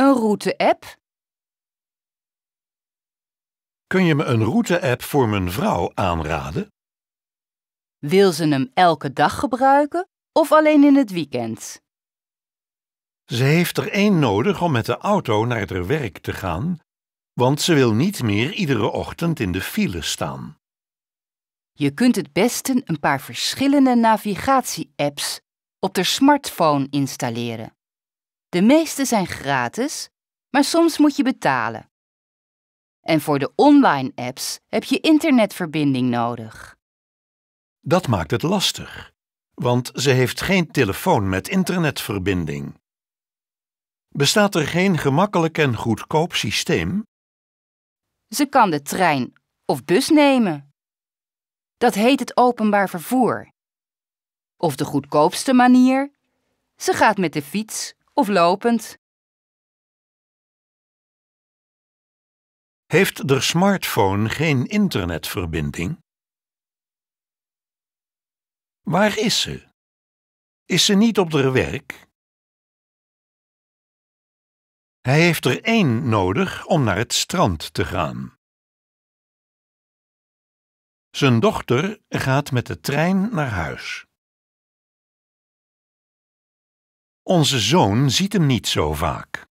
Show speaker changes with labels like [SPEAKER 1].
[SPEAKER 1] Een route-app?
[SPEAKER 2] Kun je me een route-app voor mijn vrouw aanraden?
[SPEAKER 1] Wil ze hem elke dag gebruiken of alleen in het weekend?
[SPEAKER 2] Ze heeft er één nodig om met de auto naar haar werk te gaan, want ze wil niet meer iedere ochtend in de
[SPEAKER 1] file staan. Je kunt het beste een paar verschillende navigatie-apps op de smartphone installeren. De meeste zijn gratis, maar soms moet je betalen. En voor de online apps heb je internetverbinding nodig.
[SPEAKER 2] Dat maakt het lastig, want ze heeft geen telefoon met internetverbinding. Bestaat er geen gemakkelijk en goedkoop systeem?
[SPEAKER 1] Ze kan de trein of bus nemen. Dat heet het openbaar vervoer. Of de goedkoopste manier? Ze gaat met de fiets of
[SPEAKER 3] Heeft de smartphone geen internetverbinding? Waar is ze? Is ze niet op haar werk? Hij heeft er één nodig om naar het strand te gaan. Zijn dochter gaat met de trein naar huis. Onze zoon ziet hem niet zo vaak.